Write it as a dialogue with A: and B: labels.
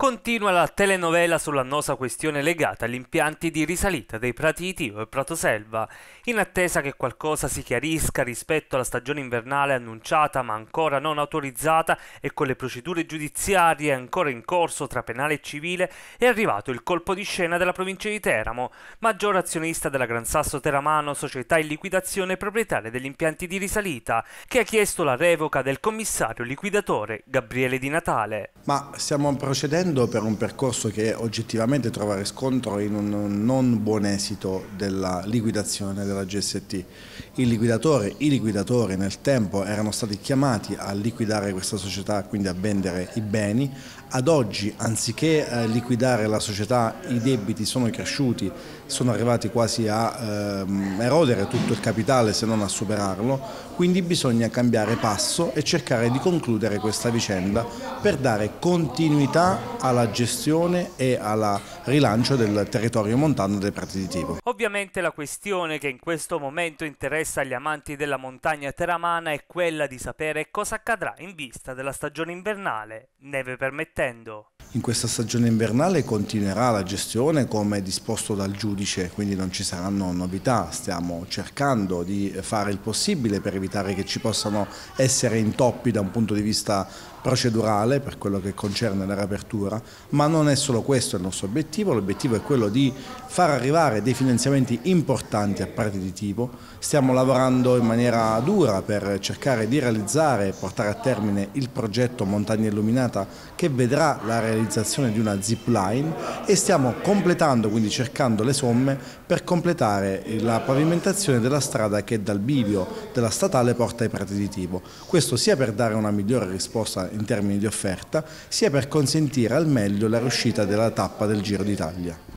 A: Continua la telenovela sull'annosa questione legata agli impianti di risalita dei Prati di Tio e Pratoselva, in attesa che qualcosa si chiarisca rispetto alla stagione invernale annunciata ma ancora non autorizzata e con le procedure giudiziarie ancora in corso tra penale e civile, è arrivato il colpo di scena della provincia di Teramo, maggior azionista della Gran Sasso Teramano, società in liquidazione proprietaria degli impianti di risalita, che ha chiesto la revoca del commissario liquidatore Gabriele Di Natale.
B: Ma stiamo procedendo partendo per un percorso che oggettivamente trova riscontro in un non buon esito della liquidazione della GST. Il liquidatore, I liquidatori nel tempo erano stati chiamati a liquidare questa società, quindi a vendere i beni. Ad oggi, anziché eh, liquidare la società, i debiti sono cresciuti, sono arrivati quasi a ehm, erodere tutto il capitale se non a superarlo, quindi bisogna cambiare passo e cercare di concludere questa vicenda per dare continuità alla gestione e al rilancio del territorio montano dei prati di Tivo.
A: Ovviamente la questione che in questo momento interessa gli amanti della montagna teramana è quella di sapere cosa accadrà in vista della stagione invernale, neve permettendo.
B: In questa stagione invernale continuerà la gestione come disposto dal giudice, quindi non ci saranno novità, stiamo cercando di fare il possibile per evitare che ci possano essere intoppi da un punto di vista procedurale per quello che concerne la riapertura, ma non è solo questo il nostro obiettivo, l'obiettivo è quello di far arrivare dei finanziamenti importanti a parti di tipo, stiamo lavorando in maniera dura per cercare di realizzare e portare a termine il progetto Montagna Illuminata che vedrà la realizzazione di una zip line e stiamo completando, quindi cercando le somme per completare la pavimentazione della strada che dal bivio della statale porta ai parti di tipo, questo sia per dare una migliore risposta in termini di offerta, sia per consentire al meglio la riuscita della tappa del Giro d'Italia.